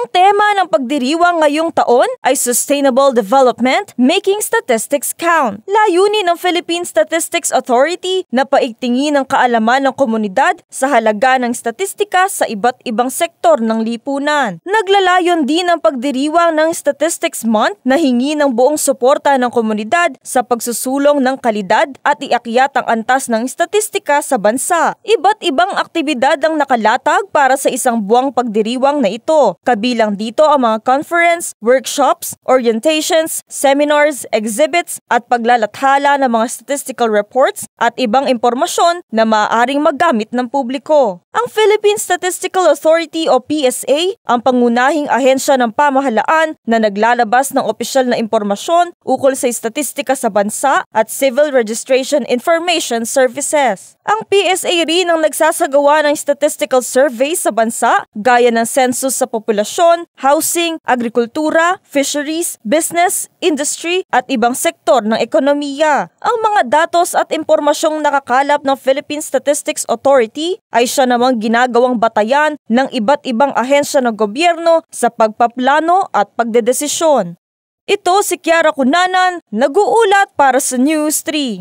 Ang tema ng pagdiriwang ngayong taon ay Sustainable Development, Making Statistics Count. Layunin ng Philippine Statistics Authority na paigtingin ang kaalaman ng komunidad sa halaga ng statistika sa iba't ibang sektor ng lipunan. Naglalayon din ang pagdiriwang ng Statistics Month na hingi ng buong suporta ng komunidad sa pagsusulong ng kalidad at iakyat ang antas ng statistika sa bansa. Iba't ibang aktibidad ang nakalatag para sa isang buwang pagdiriwang na ito, kabilang Kabilang dito ang mga conference, workshops, orientations, seminars, exhibits at paglalathala ng mga statistical reports at ibang impormasyon na maaaring magamit ng publiko. Ang Philippine Statistical Authority o PSA ang pangunahing ahensya ng pamahalaan na naglalabas ng opisyal na impormasyon ukol sa statistika sa bansa at civil registration information services. Ang PSA rin ang nagsasagawa ng statistical surveys sa bansa gaya ng census sa populasyon edukasyon, housing, agrikultura, fisheries, business, industry at ibang sektor ng ekonomiya. Ang mga datos at impormasyong nakakalap ng Philippine Statistics Authority ay siya namang ginagawang batayan ng iba't ibang ahensya ng gobyerno sa pagpaplano at pagdedesisyon. Ito si Kiara Kunanan, nag-uulat para sa News 3.